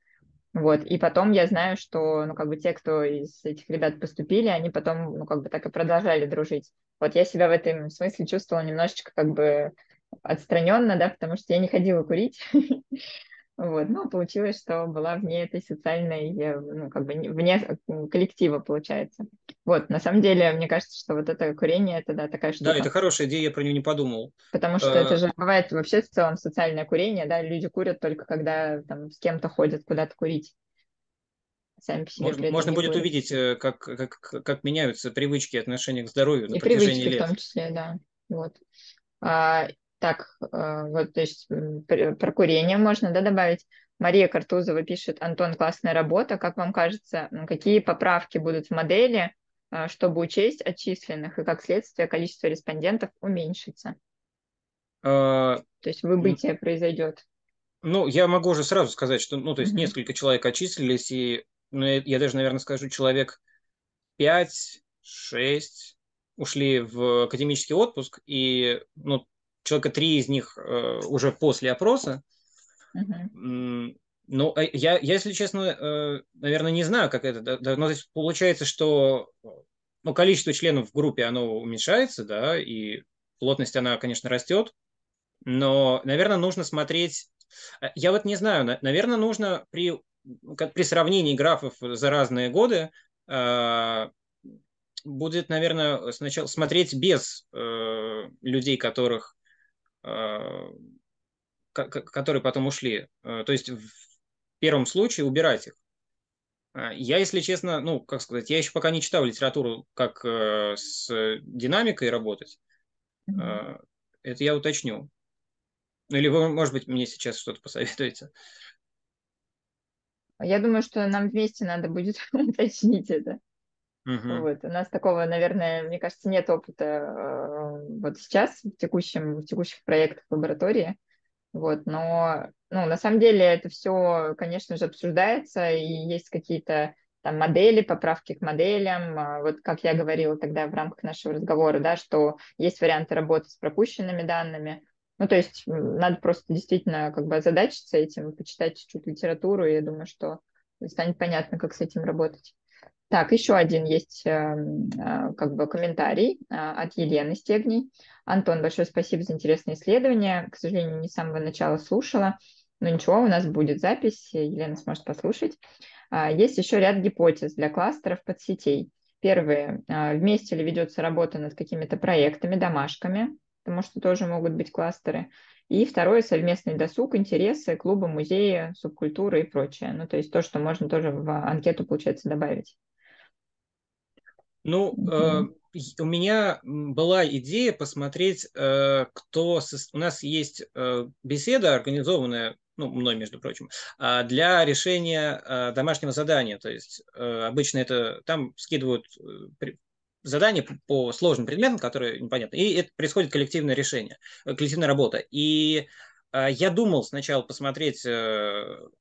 вот, и потом я знаю, что, ну, как бы те, кто из этих ребят поступили, они потом, ну, как бы так и продолжали дружить. Вот я себя в этом смысле чувствовала немножечко как бы отстраненно, да, потому что я не ходила курить, Вот, ну, получилось, что была вне этой социальной, э, ну, как бы вне коллектива, получается. Вот, на самом деле, мне кажется, что вот это курение, это, да, такая штука. Да, это хорошая идея, я про нее не подумал. Потому что а... это же бывает вообще в целом социальное курение, да, люди курят только когда там с кем-то ходят куда-то курить. Сами по себе можно можно будет курят. увидеть, э, как, как, как меняются привычки и отношения к здоровью на И привычки лет. в том числе, да. Вот. А, так, э, вот, то есть про курение можно да, добавить. Мария Картузова пишет, Антон, классная работа. Как вам кажется, какие поправки будут в модели, э, чтобы учесть отчисленных, и как следствие количество респондентов уменьшится? А... То есть выбытие произойдет. Ну, я могу уже сразу сказать, что, ну, то есть mm несколько человек отчислились, и ну, я даже, наверное, скажу, человек 5-6 ушли в академический отпуск, и, ну, человека три из них э, уже после опроса. Uh-huh. Ну, э, я, я, если честно, э, наверное, не знаю, как это. Да, ну, то получается, что ну, количество членов в группе, оно уменьшается, да, и плотность, она, конечно, растет, но, наверное, нужно смотреть... Я вот не знаю, наверное, нужно при, как при сравнении графов за разные годы будет, наверное, сначала смотреть без людей, которых а, которые потом ушли. А, то есть в первом случае убирать их. А, я, если честно, ну, как сказать, я еще пока не читал литературу, как э, с э, динамикой работать. Mm-hmm. Это я уточню. ну Или вы, может быть, мне сейчас что-то посоветуете? Я думаю, что нам вместе надо будет уточнить это. Угу. Вот. У нас такого, наверное, мне кажется, нет опыта э, вот сейчас в, текущем, в текущих проектах в лаборатории. Вот, но ну, на самом деле это все, конечно же, обсуждается, и есть какие-то там модели, поправки к моделям. А вот как я говорила тогда в рамках нашего разговора, да, что есть варианты работы с пропущенными данными. Ну, то есть надо просто действительно как бы озадачиться этим, почитать чуть-чуть литературу, и я думаю, что станет понятно, как с этим работать. Так, еще один есть эм, а, как бы комментарий а, от Елены Стегней. Антон, большое спасибо за интересное исследование. К сожалению, не с самого начала слушала, но ничего, у нас будет запись, Елена сможет послушать. А, есть еще ряд гипотез для кластеров подсетей. Первые, вместе ли ведется работа над какими-то проектами, домашками, потому что тоже могут быть кластеры. И второе, совместный досуг, интересы, клубы, музеи, субкультуры и прочее. Ну, то есть то, что можно тоже в анкету, получается, добавить. Ну, э, у меня была идея посмотреть, э, кто... Со... У нас есть э, беседа, организованная, ну, мной, между прочим, а, для решения э, домашнего задания. То есть э, обычно это... Там скидывают э, при задание по сложным предметам, которые непонятны, и это происходит коллективное решение, коллективная работа. И я думал сначала посмотреть,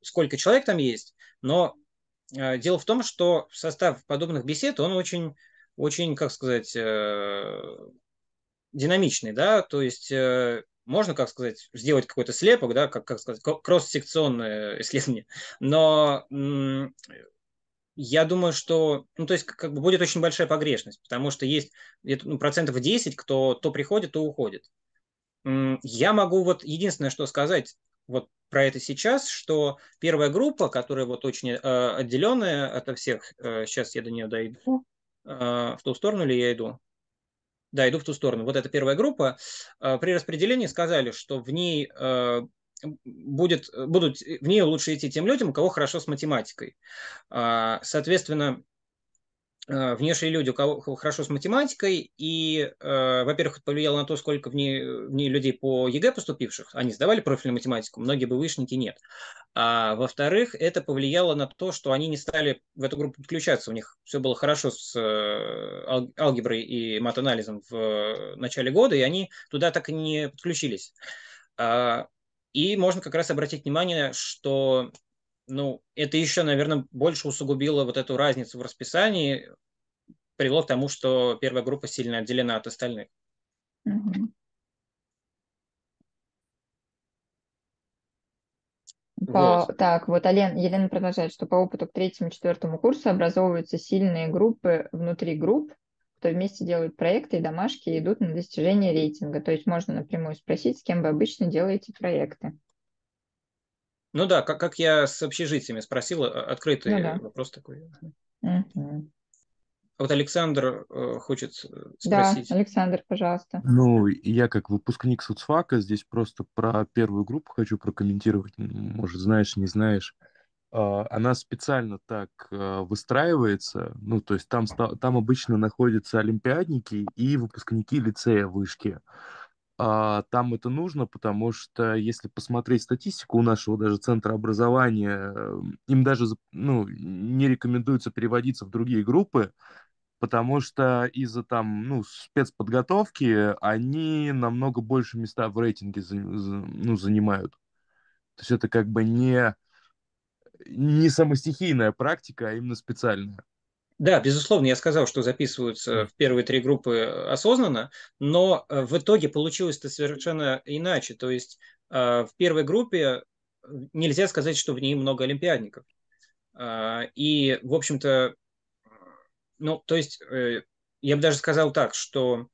сколько человек там есть, но дело в том, что состав подобных бесед, он очень очень, как сказать, э, динамичный, да, то есть э, можно, как сказать, сделать какой-то слепок, да, как, как сказать, кросс-секционное исследование, но я думаю, что, ну, то есть, как бы будет очень большая погрешность, потому что есть ну, процентов 10, кто то приходит, то уходит. Я могу вот единственное, что сказать вот про это сейчас, что первая группа, которая вот очень э, отделенная от всех, э, сейчас я до нее дойду, Э, в ту сторону ли я иду? Да, иду в ту сторону. Вот эта первая группа. Э, при распределении сказали, что в ней э, будет, будут в ней лучше идти тем людям, у кого хорошо с математикой. Соответственно, Э, внешние люди, у кого хорошо с математикой, и, э, во-первых, это повлияло на то, сколько в ней, в ней людей по ЕГЭ поступивших, они сдавали профильную математику, многие бывышники нет. А, во-вторых, это повлияло на то, что они не стали в эту группу подключаться, у них все было хорошо с э, алгеброй и матанализом в э, начале года, и они туда так и не подключились. А, и можно как раз обратить внимание, что ну, это еще, наверное, больше усугубило вот эту разницу в расписании, привело к тому, что первая группа сильно отделена от остальных. Угу. По, вот. Так, вот Ален, Елена продолжает, что по опыту к третьему-четвертому курсу образовываются сильные группы внутри групп, кто вместе делают проекты и домашки и идут на достижение рейтинга. То есть можно напрямую спросить, с кем вы обычно делаете проекты. Ну да, как, как я с общежитиями спросил, а, открытый ну, да. вопрос такой. Угу. Вот Александр э, хочет э, спросить. Да, Александр, пожалуйста. Ну, я как выпускник соцфака здесь просто про первую группу хочу прокомментировать. Может, знаешь, не знаешь. А, она специально так э, выстраивается, ну, то есть там, там обычно находятся олимпиадники и выпускники лицея вышки. А, там это нужно, потому что если посмотреть статистику у нашего даже центра образования, эм, им даже ну, не рекомендуется переводиться в другие группы, потому что из-за там ну, спецподготовки они намного больше места в рейтинге за, за, ну, занимают. То есть это как бы не, не самостихийная практика, а именно специальная. Да, безусловно, я сказал, что записываются в первые три группы э, осознанно, но э, в итоге получилось-то совершенно иначе. То есть э, в первой группе нельзя сказать, что в ней много олимпиадников. А, и, в общем-то, ну, то есть я бы даже сказал так, что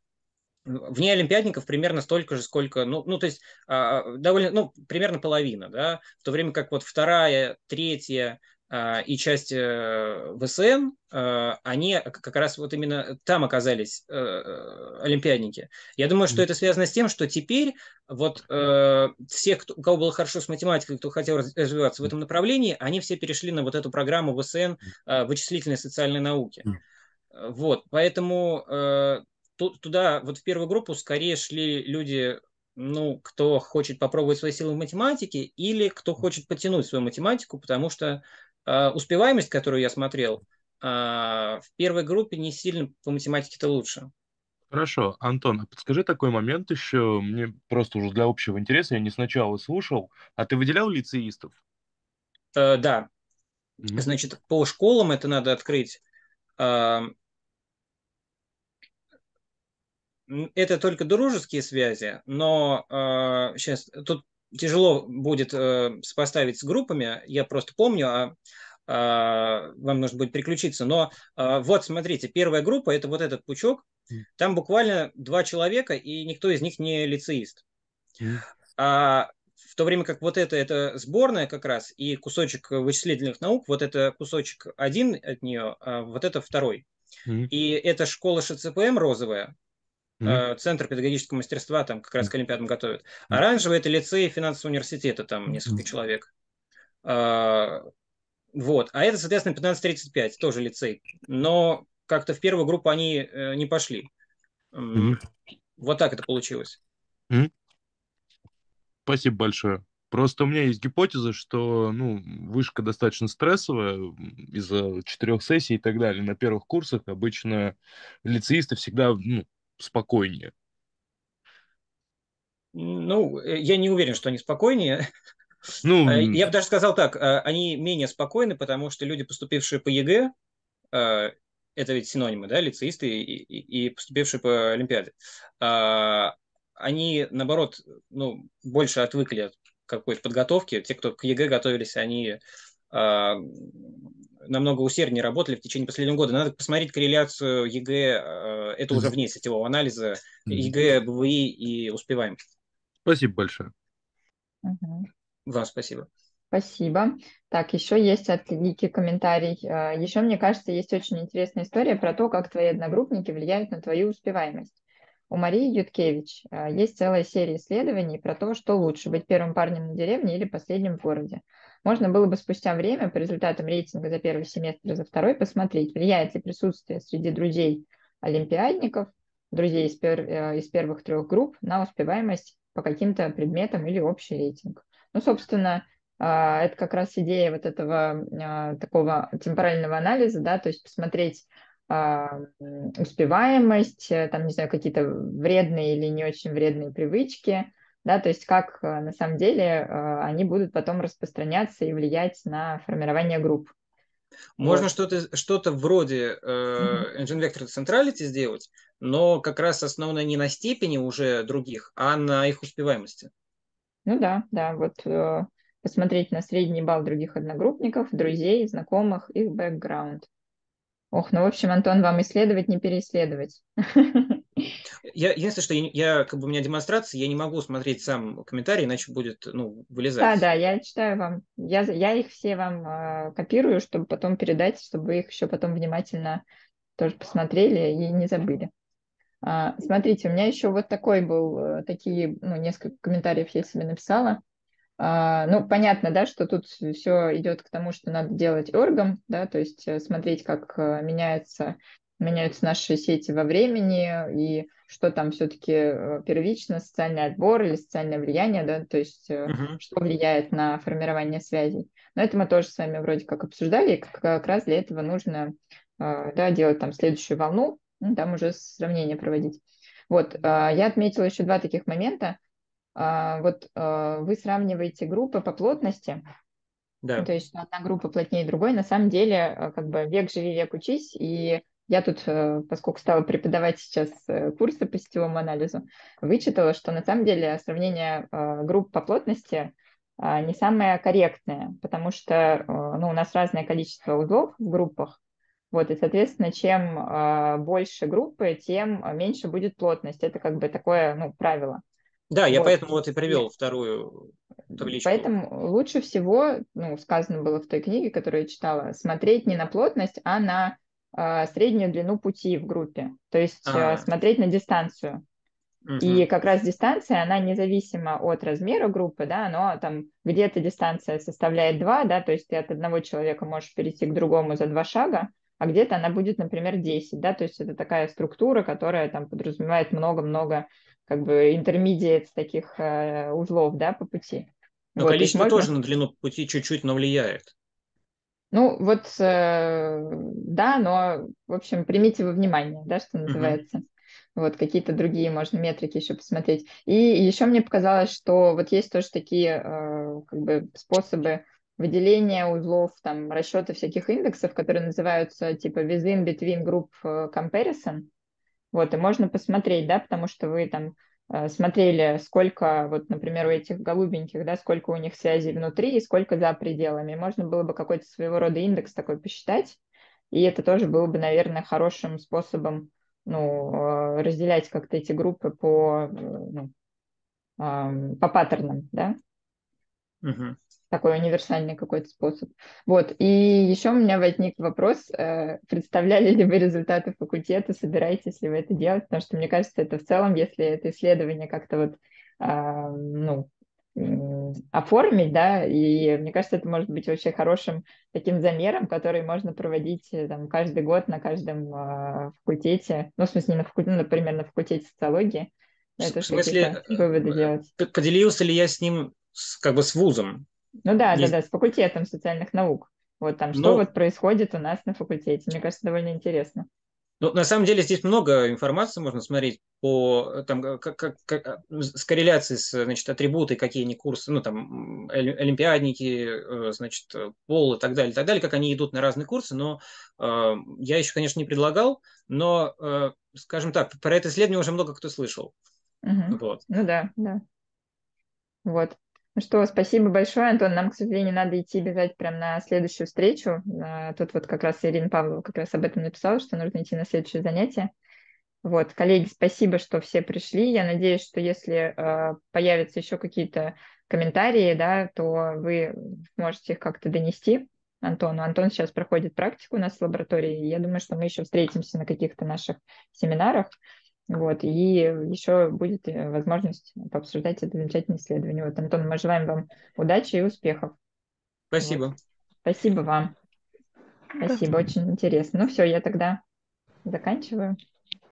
в ней олимпиадников примерно столько же, сколько, ну, ну то есть а, а, довольно, ну, примерно половина, да, в то время как вот вторая, третья, а, и часть э, ВСН, а, они как раз вот именно там оказались э, э, олимпиадники. Я думаю, что это связано с тем, что теперь вот все, кто, у кого было хорошо с математикой, кто хотел развиваться в этом направлении, они все перешли на вот эту программу ВСН а, вычислительной социальной науки. Вот, поэтому туда, вот в первую группу скорее шли люди ну, кто хочет попробовать свои силы в математике или кто хочет потянуть свою математику, потому что а, успеваемость, которую я смотрел, а, в первой группе не сильно по математике-то лучше. Хорошо, Антон, а подскажи такой момент еще, мне просто уже для общего интереса, я не сначала слушал, а ты выделял лицеистов? Э, да. Mm-hmm. Значит, по школам это надо открыть. Э, это только дружеские связи, но э, сейчас тут тяжело будет э, сопоставить с группами, я просто помню, а э, вам нужно будет переключиться. Но э, вот, смотрите, первая группа – это вот этот пучок. Там буквально два человека, и никто из них не лицеист. А в то время как вот это, это сборная как раз, и кусочек вычислительных наук, вот это кусочек один от нее, а вот это второй. mm И это школа ШЦПМ розовая, Mm-hmm. Центр педагогического мастерства там как раз к Олимпиадам готовят. Mm-hmm. Оранжевый – это лицей финансового университета, там несколько mm-hmm. человек. А, вот. А это, соответственно, 1535, тоже лицей. Но как-то в первую группу они э, не пошли. Mm-hmm. Вот так это получилось. Mm-hmm. Спасибо большое. Просто у меня есть гипотеза, что ну, вышка достаточно стрессовая из-за четырех сессий и так далее. На первых курсах обычно лицеисты всегда ну, спокойнее? Ну, э, я не уверен, что они спокойнее. Ну, э, я бы даже сказал так, э, они менее спокойны, потому что люди, поступившие по ЕГЭ, это ведь синонимы, да, лицеисты и, и, и поступившие по Олимпиаде, а, они, наоборот, ну, больше отвыкли от какой-то подготовки. Те, кто к ЕГЭ готовились, они а, намного усерднее работали в течение последнего года. Надо посмотреть корреляцию ЕГЭ, э, это уже вне сетевого анализа, ЕГЭ, БВИ и успеваемость. Спасибо большое. Угу. Вам спасибо. Спасибо. Так, еще есть от Лики комментарий. Э, еще, мне кажется, есть очень интересная история про то, как твои одногруппники влияют на твою успеваемость. У Марии Юткевич э, есть целая серия исследований про то, что лучше быть первым парнем на деревне или последним в городе можно было бы спустя время по результатам рейтинга за первый семестр и за второй посмотреть, влияет ли присутствие среди друзей олимпиадников, друзей из, пер, э, из первых трех групп на успеваемость по каким-то предметам или общий рейтинг. Ну, собственно, а, это как раз идея вот этого а, такого темпорального анализа, да, то есть посмотреть а, успеваемость, э, там, не знаю, какие-то вредные или не очень вредные привычки, да, то есть как э, на самом деле э, они будут потом распространяться и влиять на формирование групп. Можно вот. что-то что то вроде э, Engine Vector Centrality сделать, но как раз основано не на степени уже других, а на их успеваемости. Ну да, да, вот э, посмотреть на средний балл других одногруппников, друзей, знакомых, их бэкграунд. Ох, ну в общем, Антон, вам исследовать, не переисследовать. я, если что, я, я, как бы у меня демонстрация, я не могу смотреть сам комментарий, иначе будет, ну, вылезать. Да, да, я читаю вам. Я, я их все вам э, копирую, чтобы потом передать, чтобы вы их еще потом внимательно тоже посмотрели и не забыли. А, смотрите, у меня еще вот такой был, э, такие, ну, несколько комментариев я себе написала. А, ну, понятно, да, что тут все идет к тому, что надо делать оргом, да, то есть э, смотреть, как э, меняется меняются наши сети во времени, и что там все-таки э, первично, социальный отбор или социальное влияние, да, то есть uh-huh. что влияет на формирование связей. Но это мы тоже с вами вроде как обсуждали, и как раз для этого нужно э, да, делать там следующую волну, ну, там уже сравнение проводить. Вот, я отметила еще два таких момента. Вот вы сравниваете группы по плотности, да. то есть одна группа плотнее другой. На самом деле, как бы век живи, век учись, и я тут, э, поскольку стала преподавать сейчас э, курсы по сетевому анализу, вычитала, что на самом деле сравнение э, групп по плотности не самое корректное, потому что ну, у нас разное количество узлов в группах, вот, и, соответственно, чем больше группы, тем меньше будет плотность. Это как бы такое, ну, правило. Да, я вот. поэтому вот и привел вторую табличку. Поэтому лучше всего, ну, сказано было в той книге, которую я читала, смотреть не на плотность, а на а, среднюю длину пути в группе, то есть а -а -а. смотреть на дистанцию. И как раз дистанция, она независима от размера группы, да, но там где-то дистанция составляет два, да, то есть ты от одного человека можешь перейти к другому за два шага, а где-то она будет, например, 10, да, то есть это такая структура, которая там подразумевает много-много как бы интермедиат таких э, узлов, да, по пути. Но вот, количество тоже на длину пути чуть-чуть, но влияет. Ну, вот, э, да, но, в общем, примите во внимание, да, что называется. Вот какие-то другие можно метрики еще посмотреть. И еще мне показалось, что вот есть тоже такие э, как бы способы выделения узлов, там, расчета всяких индексов, которые называются типа within between group э, comparison. Вот, и можно посмотреть, да, потому что вы там Э, смотрели, сколько, вот, например, у этих голубеньких, да, сколько у них связей внутри и сколько за пределами. Можно было бы какой-то своего рода индекс такой посчитать, и это тоже было бы, наверное, хорошим способом ну, э, разделять как-то эти группы по, э, ну, по паттернам, да? Угу такой универсальный какой-то способ. Вот, и еще у меня возник вопрос, э, представляли ли вы результаты факультета, собираетесь ли вы это делать, потому что, мне кажется, это в целом, если это исследование как-то вот, а, ну, оформить, да, и мне кажется, это может быть вообще хорошим таким замером, который можно проводить э, там каждый год на каждом э, факультете, ну, в смысле, не на факультете, ну, например, на факультете социологии. Это в смысле, выводы э, делать. поделился ли я с ним с, как бы с вузом? Ну да, есть... да, да, с факультетом социальных наук. Вот там что Но... Ну. вот происходит у нас на факультете. Мне кажется, довольно интересно. Ну, на самом деле здесь много информации можно смотреть по э, там, э, как, как, как, э, с корреляцией с значит, атрибуты, какие они курсы, ну там олимпиадники, значит, пол и так далее, и так далее, как они идут на разные курсы, но э, я еще, конечно, не предлагал, но, э, скажем так, про это исследование уже много кто слышал. Угу. Вот. Ну да, да. Вот. Ну что, спасибо большое, Антон. Нам, к сожалению, надо идти бежать прямо на следующую встречу. Тут вот как раз Ирина Павлова как раз об этом написала, что нужно идти на следующее занятие. Вот, коллеги, спасибо, что все пришли. Я надеюсь, что если э, появятся еще какие-то комментарии, да, то вы можете их как-то донести Антону. Антон сейчас проходит практику у нас в лаборатории. Я думаю, что мы еще встретимся на каких-то наших семинарах. Вот, и еще будет э, возможность пообсуждать это замечательное исследование. Вот, Антон, мы желаем вам удачи и успехов. Спасибо. Вот. Спасибо вам. Спасибо, очень интересно. Ну все, я тогда заканчиваю.